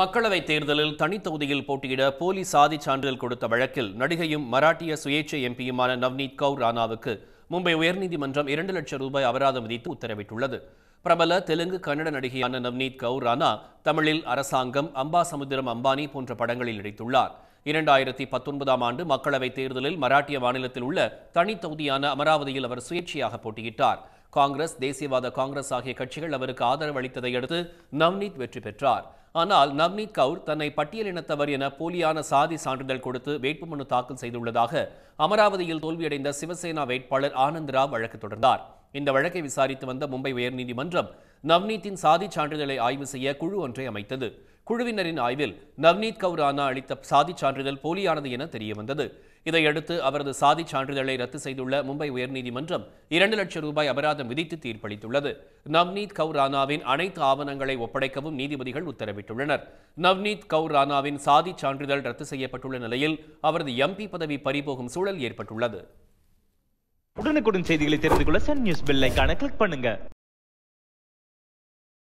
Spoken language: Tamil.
மக்களவைத் தேர்தலில் தனித்தொகுதியில் போட்டியிட போலி சாதி சான்றிதழ் கொடுத்த வழக்கில் நடிகையும் மராட்டிய சுயேட்சை எம்பியுமான நவ்னீத் கவுர் ராணாவுக்கு மும்பை உயர்நீதிமன்றம் இரண்டு லட்சம் ரூபாய் அபராதம் விதித்து உத்தரவிட்டுள்ளது பிரபல தெலுங்கு கன்னட நடிகையான நவ்னீத் கவுர் ராணா தமிழில் அரசாங்கம் அம்பா சமுத்திரம் அம்பானி போன்ற படங்களில் நடித்துள்ளார் இரண்டாயிரத்தி பத்தொன்பதாம் ஆண்டு மக்களவைத் தேர்தலில் மராட்டிய மாநிலத்தில் உள்ள தனித்தொகுதியான அமராவதியில் அவர் சுயேட்சையாக போட்டியிட்டார் காங்கிரஸ் தேசியவாத காங்கிரஸ் ஆகிய கட்சிகள் அவருக்கு ஆதரவு அளித்ததை அடுத்து நவ்னீத் வெற்றி பெற்றார் ஆனால் நவ்னீத் கவுர் தன்னை பட்டியலினத்தவர் என போலியான சாதி சான்றிதழ் கொடுத்து வேட்புமனு தாக்கல் செய்துள்ளதாக அமராவதியில் தோல்வியடைந்த சிவசேனா வேட்பாளர் ஆனந்த் ராவ் வழக்கு தொடர்ந்தார் இந்த வழக்கை விசாரித்து வந்த மும்பை உயர்நீதிமன்றம் நவ்னீத்தின் சாதி சான்றிதழை ஆய்வு செய்ய குழு ஒன்றை அமைத்தது குழுவினரின் ஆய்வில் நவ்னீத் கவுர் ஆனா அளித்த சாதி சான்றிதழ் போலியானது என தெரியவந்தது இதையடுத்து அவரது சாதி சான்றிதழை ரத்து செய்துள்ள மும்பை உயர்நீதிமன்றம் இரண்டு லட்சம் ரூபாய் அபராதம் விதித்து தீர்ப்பளித்துள்ளது நவ்னீத் கவுர் ரானாவின் அனைத்து ஆவணங்களை ஒப்படைக்கவும் நீதிபதிகள் உத்தரவிட்டுள்ளனர் நவ்னீத் கவுர் ரானாவின் சாதி சான்றிதழ் ரத்து செய்யப்பட்டுள்ள நிலையில் அவரது எம்பி பதவி பறிபோகும் சூழல் ஏற்பட்டுள்ளது உடனுக்குடன் செய்திகளை தெரிந்து கொள்ள சன் நியூஸ் பெல் கிளிக் பண்ணுங்க